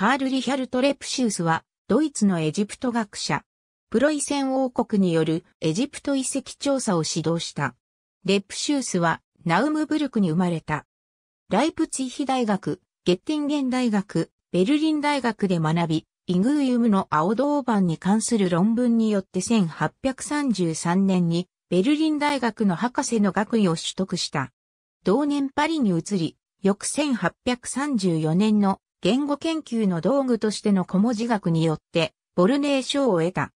カール・リヒャルト・レプシウスは、ドイツのエジプト学者。プロイセン王国によるエジプト遺跡調査を指導した。レプシウスは、ナウムブルクに生まれた。ライプツィヒ大学、ゲッティンゲン大学、ベルリン大学で学び、イグーユムの青銅板に関する論文によって1833年にベルリン大学の博士の学位を取得した。同年パリに移り、翌1834年の言語研究の道具としての小文字学によって、ボルネー賞を得た。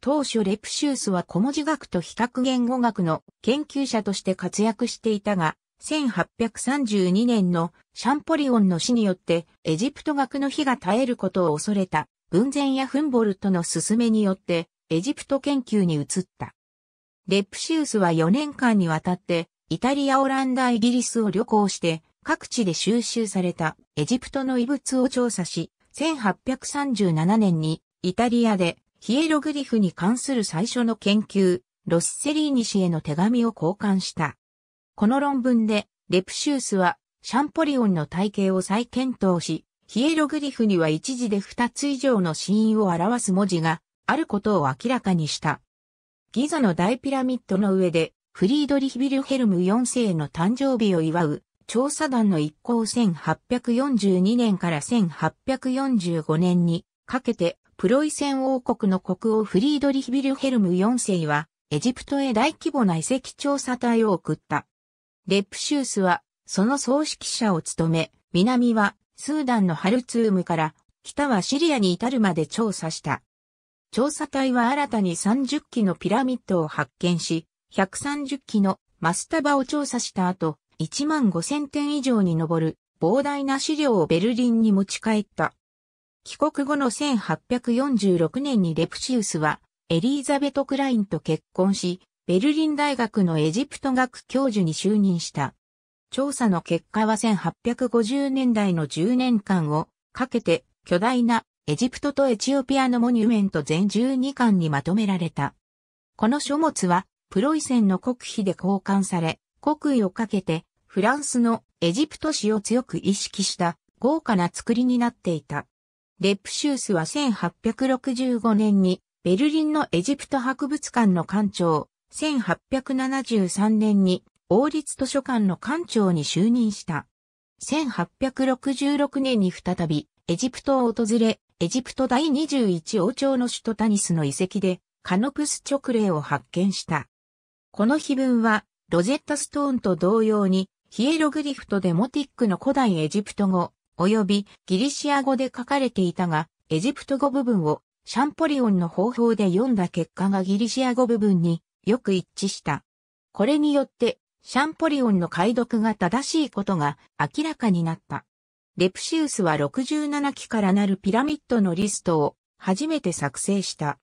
当初レプシウスは小文字学と比較言語学の研究者として活躍していたが、1832年のシャンポリオンの死によってエジプト学の火が絶えることを恐れた文前やフンボルトの勧めによってエジプト研究に移った。レプシウスは4年間にわたってイタリア・オランダ・イギリスを旅行して各地で収集されたエジプトの遺物を調査し、1837年にイタリアでヒエログリフに関する最初の研究、ロッセリーニ氏への手紙を交換した。この論文でレプシウスはシャンポリオンの体系を再検討し、ヒエログリフには一時で二つ以上の死因を表す文字があることを明らかにした。ギザの大ピラミッドの上でフリードリヒビルヘルム4世の誕生日を祝う調査団の一行1842年から1845年にかけてプロイセン王国の国王フリードリヒビルヘルム4世はエジプトへ大規模な遺跡調査隊を送った。レプシュースはその総指揮者を務め、南はスーダンのハルツームから北はシリアに至るまで調査した。調査隊は新たに30基のピラミッドを発見し、130基のマスタバを調査した後、1万5000点以上に上る膨大な資料をベルリンに持ち帰った。帰国後の1846年にレプシウスはエリーザベト・クラインと結婚し、ベルリン大学のエジプト学教授に就任した。調査の結果は1850年代の10年間をかけて巨大なエジプトとエチオピアのモニュメント全12巻にまとめられた。この書物はプロイセンの国費で交換され、国威をかけてフランスのエジプト史を強く意識した豪華な作りになっていた。レプシュースは1865年にベルリンのエジプト博物館の館長、1873年に王立図書館の館長に就任した。1866年に再びエジプトを訪れ、エジプト第21王朝の首都タニスの遺跡でカノプス直令を発見した。この碑文はロゼッタストーンと同様にヒエログリフトデモティックの古代エジプト語、及びギリシア語で書かれていたが、エジプト語部分をシャンポリオンの方法で読んだ結果がギリシア語部分によく一致した。これによって、シャンポリオンの解読が正しいことが明らかになった。レプシウスは67期からなるピラミッドのリストを初めて作成した。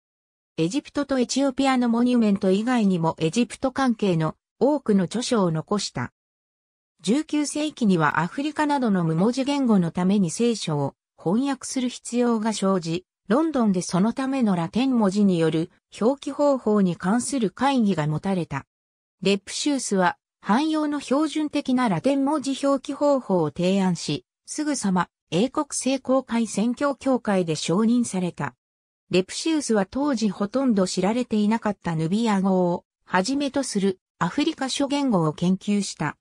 エジプトとエチオピアのモニュメント以外にもエジプト関係の多くの著書を残した。19世紀にはアフリカなどの無文字言語のために聖書を翻訳する必要が生じ、ロンドンでそのためのラテン文字による表記方法に関する会議が持たれた。レプシウスは汎用の標準的なラテン文字表記方法を提案し、すぐさま英国聖公会宣教協会で承認された。レプシウスは当時ほとんど知られていなかったヌビア語をはじめとするアフリカ諸言語を研究した。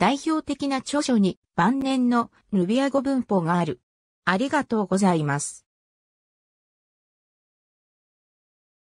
代表的な著書に晩年のヌビア語文法がある。ありがとうございます。